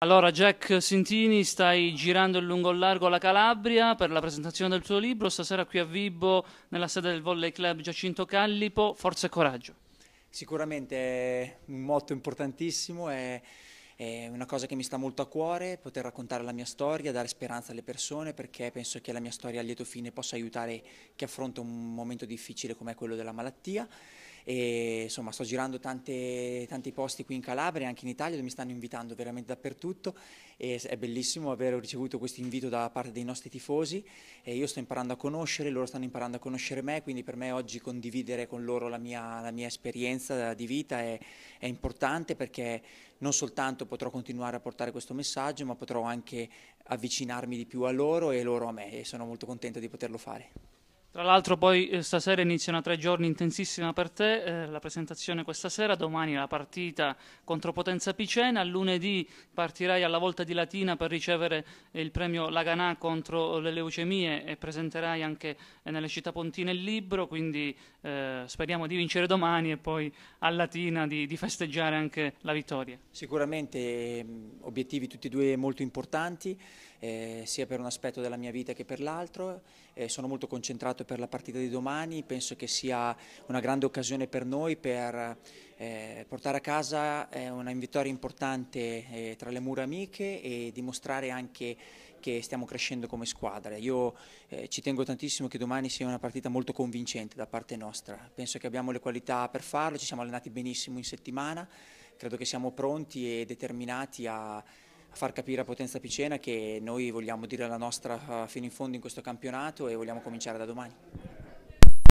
Allora Jack Sintini, stai girando il lungo e largo la Calabria per la presentazione del tuo libro, stasera qui a Vibo nella sede del Volley Club Giacinto Callipo, forza e coraggio. Sicuramente è un motto importantissimo, è, è, una cosa che mi sta molto a cuore, poter raccontare la mia storia, dare speranza alle persone perché penso che la mia storia a lieto fine possa aiutare chi affronta un momento difficile come quello della malattia. E, insomma, sto girando tante, tanti posti qui in Calabria e anche in Italia dove mi stanno invitando veramente dappertutto e è bellissimo aver ricevuto questo invito da parte dei nostri tifosi e io sto imparando a conoscere, loro stanno imparando a conoscere me, quindi per me oggi condividere con loro la mia, la mia esperienza di vita è, è importante perché non soltanto potrò continuare a portare questo messaggio, ma potrò anche avvicinarmi di più a loro e loro a me e sono molto contento di poterlo fare. Tra l'altro poi eh, stasera iniziano tre giorni intensissima per te, eh, la presentazione questa sera, domani la partita contro Potenza Picena, lunedì partirai alla volta di Latina per ricevere eh, il premio Laganà contro eh, le leucemie e presenterai anche nelle città pontine il libro, quindi speriamo di vincere domani e poi a Latina di, di festeggiare anche la vittoria. Sicuramente ehm, obiettivi tutti e due molto importanti, sia per un aspetto della mia vita che per l'altro, sono molto concentrato per la partita di domani, penso che sia una grande occasione per noi per eh, portare a casa eh, una vittoria importante eh, tra le mura amiche e dimostrare anche che stiamo crescendo come squadra. Io eh, ci tengo tantissimo che domani sia una partita molto convincente da parte nostra, penso che abbiamo le qualità per farlo, ci siamo allenati benissimo in settimana, credo che siamo pronti e determinati a a far capire a Potenza Picena che noi vogliamo dire la nostra eh, fino in fondo in questo campionato e vogliamo cominciare da domani.